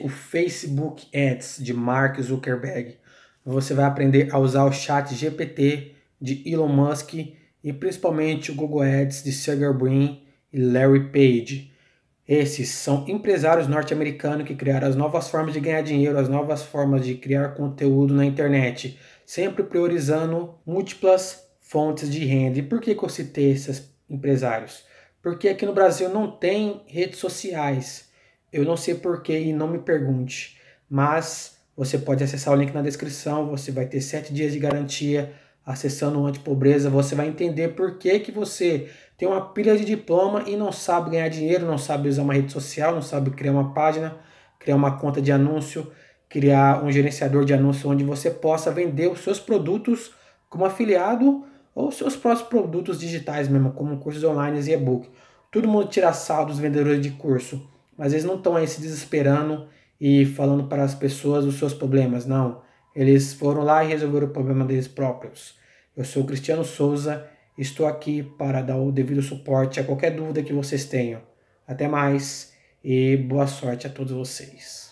o Facebook Ads de Mark Zuckerberg. Você vai aprender a usar o Chat GPT de Elon Musk e principalmente o Google Ads de Sergey Brin e Larry Page. Esses são empresários norte-americanos que criaram as novas formas de ganhar dinheiro, as novas formas de criar conteúdo na internet, sempre priorizando múltiplas fontes de renda. E por que, que eu citei esses empresários? Porque aqui no Brasil não tem redes sociais eu não sei porquê e não me pergunte, mas você pode acessar o link na descrição, você vai ter 7 dias de garantia acessando o Antipobreza, você vai entender por que, que você tem uma pilha de diploma e não sabe ganhar dinheiro, não sabe usar uma rede social, não sabe criar uma página, criar uma conta de anúncio, criar um gerenciador de anúncio onde você possa vender os seus produtos como afiliado ou seus próprios produtos digitais mesmo, como cursos online e e-book. Todo mundo tira sal dos vendedores de curso mas eles não estão aí se desesperando e falando para as pessoas os seus problemas, não. Eles foram lá e resolveram o problema deles próprios. Eu sou Cristiano Souza, estou aqui para dar o devido suporte a qualquer dúvida que vocês tenham. Até mais e boa sorte a todos vocês.